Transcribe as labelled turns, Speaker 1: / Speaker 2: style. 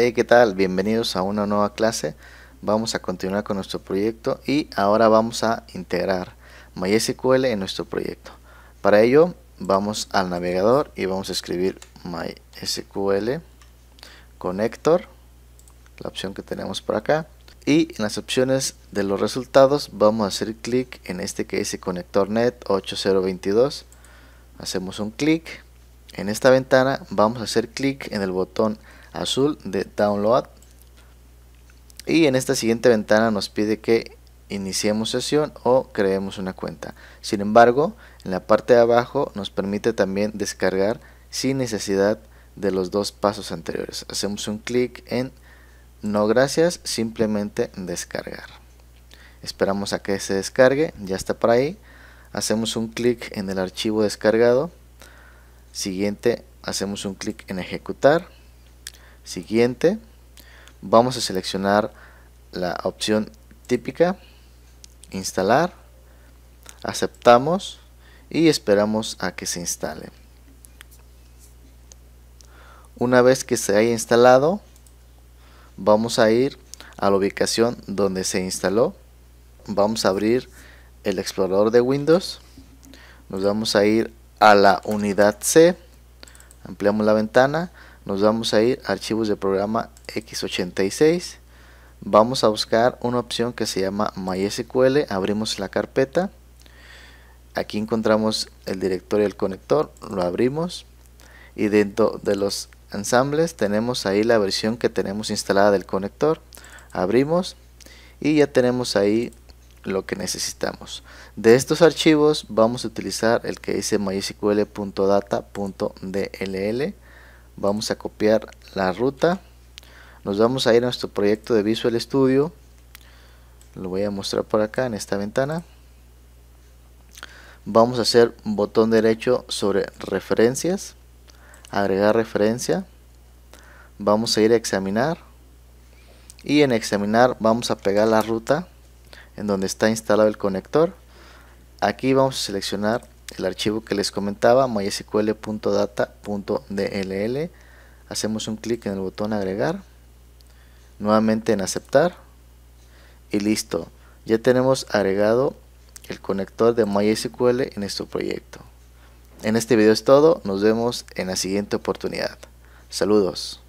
Speaker 1: Hey, ¿qué tal? Bienvenidos a una nueva clase. Vamos a continuar con nuestro proyecto y ahora vamos a integrar MySQL en nuestro proyecto. Para ello, vamos al navegador y vamos a escribir MySQL connector, la opción que tenemos por acá. Y en las opciones de los resultados vamos a hacer clic en este que dice conector net 8022. Hacemos un clic. En esta ventana vamos a hacer clic en el botón azul de download y en esta siguiente ventana nos pide que iniciemos sesión o creemos una cuenta sin embargo en la parte de abajo nos permite también descargar sin necesidad de los dos pasos anteriores hacemos un clic en no gracias simplemente descargar esperamos a que se descargue ya está por ahí hacemos un clic en el archivo descargado siguiente hacemos un clic en ejecutar Siguiente, vamos a seleccionar la opción típica, instalar, aceptamos y esperamos a que se instale. Una vez que se haya instalado, vamos a ir a la ubicación donde se instaló. Vamos a abrir el explorador de Windows. Nos vamos a ir a la unidad C. Ampliamos la ventana nos vamos a ir a archivos de programa x86 vamos a buscar una opción que se llama MySQL abrimos la carpeta aquí encontramos el directorio del conector lo abrimos y dentro de los ensambles tenemos ahí la versión que tenemos instalada del conector abrimos y ya tenemos ahí lo que necesitamos de estos archivos vamos a utilizar el que dice mysql.data.dll vamos a copiar la ruta nos vamos a ir a nuestro proyecto de Visual Studio lo voy a mostrar por acá en esta ventana vamos a hacer botón derecho sobre referencias agregar referencia vamos a ir a examinar y en examinar vamos a pegar la ruta en donde está instalado el conector aquí vamos a seleccionar el archivo que les comentaba, mysql.data.dll. Hacemos un clic en el botón agregar, nuevamente en aceptar y listo. Ya tenemos agregado el conector de MySQL en nuestro proyecto. En este video es todo, nos vemos en la siguiente oportunidad. Saludos.